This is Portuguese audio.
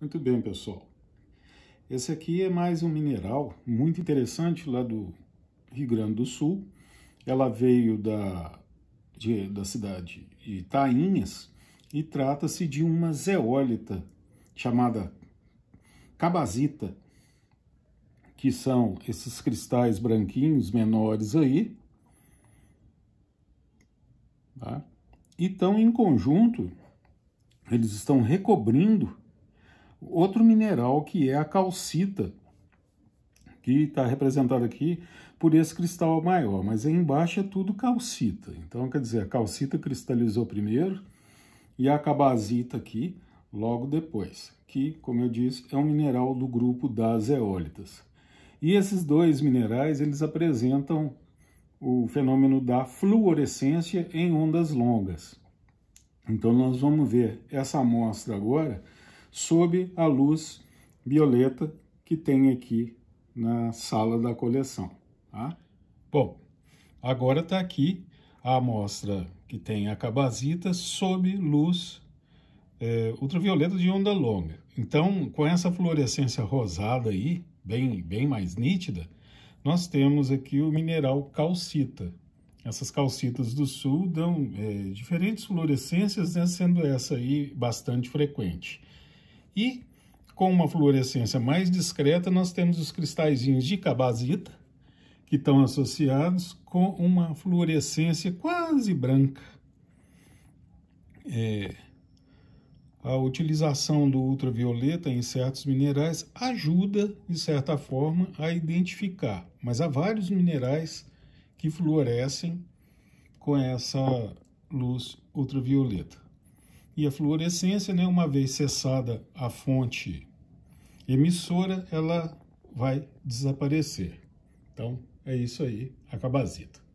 Muito bem, pessoal. Esse aqui é mais um mineral muito interessante lá do Rio Grande do Sul. Ela veio da, de, da cidade de Tainhas e trata-se de uma zeólita chamada cabazita, que são esses cristais branquinhos menores aí, tá? e estão em conjunto, eles estão recobrindo outro mineral que é a calcita, que está representado aqui por esse cristal maior, mas aí embaixo é tudo calcita. Então, quer dizer, a calcita cristalizou primeiro e a cabazita aqui logo depois, que, como eu disse, é um mineral do grupo das eólitas. E esses dois minerais, eles apresentam o fenômeno da fluorescência em ondas longas. Então, nós vamos ver essa amostra agora sob a luz violeta que tem aqui na sala da coleção. Tá? Bom, agora está aqui a amostra que tem a cabazita sob luz é, ultravioleta de onda longa. Então, com essa fluorescência rosada aí, bem, bem mais nítida, nós temos aqui o mineral calcita. Essas calcitas do sul dão é, diferentes fluorescências, né, sendo essa aí bastante frequente. E com uma fluorescência mais discreta, nós temos os cristalzinhos de cabazita, que estão associados com uma fluorescência quase branca. É, a utilização do ultravioleta em certos minerais ajuda, de certa forma, a identificar, mas há vários minerais que fluorescem com essa luz ultravioleta e a fluorescência, né, uma vez cessada a fonte emissora, ela vai desaparecer. Então, é isso aí, acabazita.